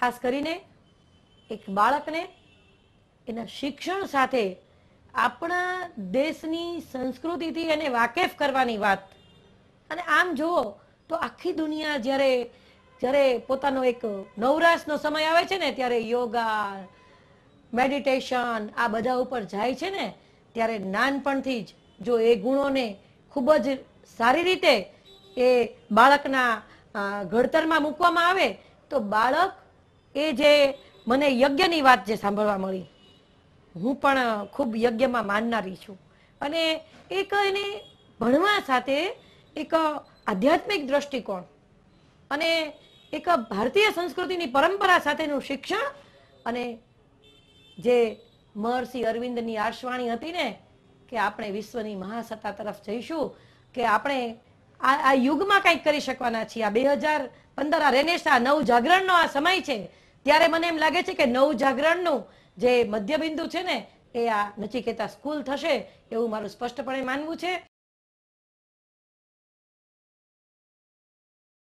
ખાસ કરીને એક બાળકને એના શિક્ષણ સાથે આપણા દેશની સંસ્કૃતિથી એને વાકેફ કરવાની વાત અને આમ જુઓ તો આખી દુનિયા જ્યારે જ્યારે પોતાનો એક નવરાશનો સમય આવે છે ને ત્યારે યોગા મેડિટેશન આ બધા ઉપર જાય છે ને ત્યારે નાનપણથી જ જો એ ગુણોને ખૂબ જ સારી રીતે એ બાળકના ઘડતરમાં મૂકવામાં આવે તો બાળક એ જે મને યજ્ઞની વાત જે સાંભળવા મળી હું પણ ખૂબ યજ્ઞમાં માનનારી છું અને એક એને ભણવા સાથે એક આધ્યાત્મિક દ્રષ્ટિકોણ અને એક ભારતીય સંસ્કૃતિની પરંપરા સાથેનું શિક્ષણ અને જે મહર્ષિ અરવિંદની આશવાણી હતી ને કે આપણે વિશ્વની મહાસત્તા તરફ જઈશું કે આપણે આ યુગમાં કંઈક કરી શકવાના છીએ આ બે હજાર પંદર આ રેનેસા નવ જાગરણનો આ સમય છે ત્યારે મને એમ લાગે છે કે નવ જાગરણનું જે મધ્યબિંદુ છે ને એ આ નચિકેતા સ્કૂલ થશે એવું મારું સ્પષ્ટપણે માનવું છે